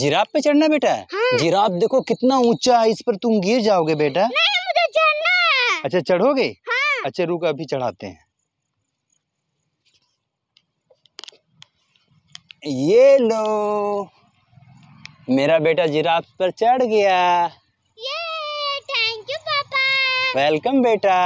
Giraffe पे चढ़ना बेटा हाँ। जिराफ देखो कितना ऊंचा है इस पर तुम गिर जाओगे बेटा नहीं मुझे चढ़ना है अच्छा चढ़ोगे हाँ। अच्छा रुक अभी चढ़ाते हैं ये लो मेरा बेटा जिराफ पर चढ़ गया ये थैंक यू पापा वेलकम बेटा